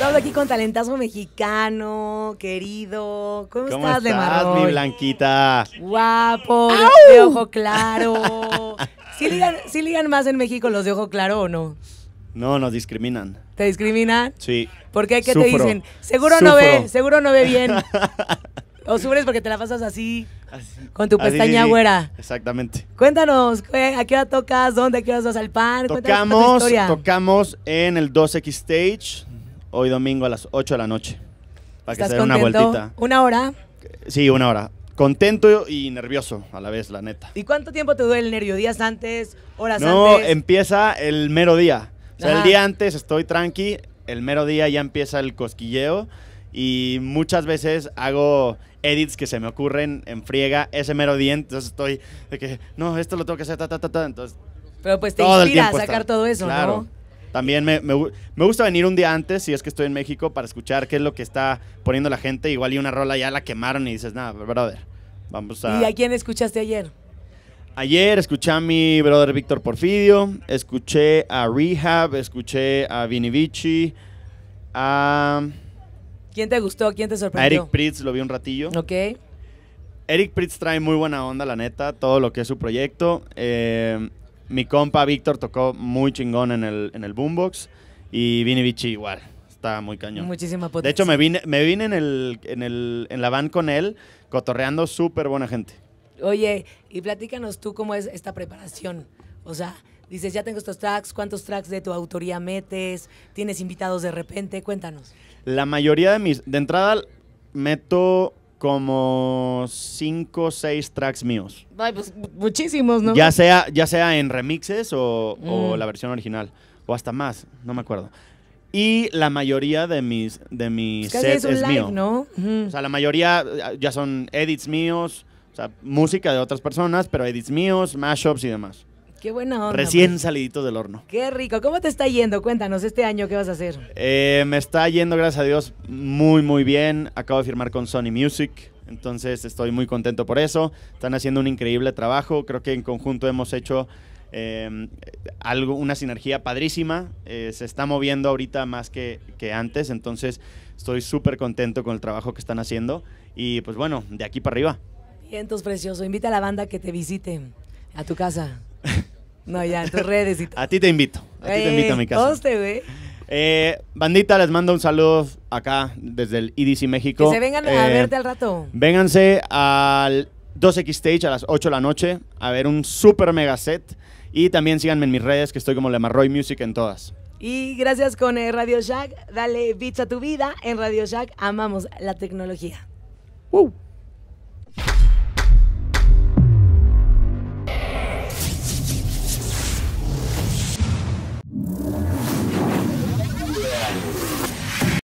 Estamos aquí con talentazo mexicano, querido. ¿Cómo, estás, de mi blanquita? Guapo, de ojo claro. ¿Sí ligan, más en México los de ojo claro o no? No, nos discriminan. ¿Te discriminan? Sí. ¿Por qué? ¿Qué te dicen? Seguro no ve, seguro no ve bien. o sufres porque te la pasas así, con tu pestaña güera. Exactamente. Cuéntanos, ¿a qué hora tocas? ¿Dónde? ¿A qué hora vas al pan? Tocamos, tocamos en el 2X Stage hoy domingo a las 8 de la noche. Para que una vueltita. ¿Una hora? Sí, una hora. Contento y nervioso a la vez, la neta. ¿Y cuánto tiempo te duele el nervio? ¿Días antes? ¿Horas antes? No, empieza el mero día. O sea, el día antes estoy tranqui, el mero día ya empieza el cosquilleo y muchas veces hago edits que se me ocurren en friega ese mero día, entonces estoy de que, no, esto lo tengo que hacer, ta, ta, ta, ta, entonces... Pero pues te inspira a sacar todo eso, ¿no? También me, gusta venir un día antes, si es que estoy en México, para escuchar qué es lo que está poniendo la gente. Igual y una rola ya la quemaron y dices, nada, brother, vamos a... ¿Y a quién escuchaste ayer? Ayer escuché a mi brother Víctor Porfidio, escuché a Rehab, escuché a Vinivici, a... ¿Quién te gustó? ¿Quién te sorprendió? A Eric Pritz lo vi un ratillo. Ok. Eric Pritz trae muy buena onda, la neta, todo lo que es su proyecto. Eh, mi compa Víctor tocó muy chingón en el, en el boombox y Vini Vici igual. Está muy cañón. Muchísima potencia. De hecho, me vine, me vine en, el, en, en la van con él, cotorreando súper buena gente. Oye, y platícanos tú cómo es esta preparación. O sea, dices, ya tengo estos tracks, ¿cuántos tracks de tu autoría metes? ¿Tienes invitados de repente? Cuéntanos. La mayoría de mis... De entrada, meto como 5 o 6 tracks míos. Pues, muchísimos, ¿no? Ya sea, ya sea en remixes o, o, mm. la versión original, o hasta más, no me acuerdo. Y la mayoría de mis, de mis sets es, mío. ¿no? O sea, la mayoría ya son edits míos, o sea, música de otras personas, pero edits míos, mashups y demás. Qué buena onda. Recién pues. salidito saliditos del horno. Qué rico. ¿Cómo te está yendo? Cuéntanos este año qué vas a hacer. Eh, me está yendo, gracias a Dios, muy, muy bien. Acabo de firmar con Sony Music. Entonces estoy muy contento por eso. Están haciendo un increíble trabajo. Creo que en conjunto hemos hecho em, algo, una sinergia padrísima. Eh, se está moviendo ahorita más que, antes. Entonces estoy súper contento con el trabajo que están haciendo. Y pues bueno, de aquí para arriba. Vientos precioso. Invita a la banda que te visite a tu casa. No, ya, en tus redes y A ti te invito. A ti te invito a mi casa. Eh, bandita, les mando un saludo acá desde el EDC México. Que se vengan a eh, verte al rato. Vénganse al 2X Stage a las 8 de la noche a ver un super mega set. Y también síganme en mis redes, que estoy como Marroy Music en todas. Y gracias con eh, Radio Jack Dale bits a tu vida. En Radio Jack amamos la tecnología.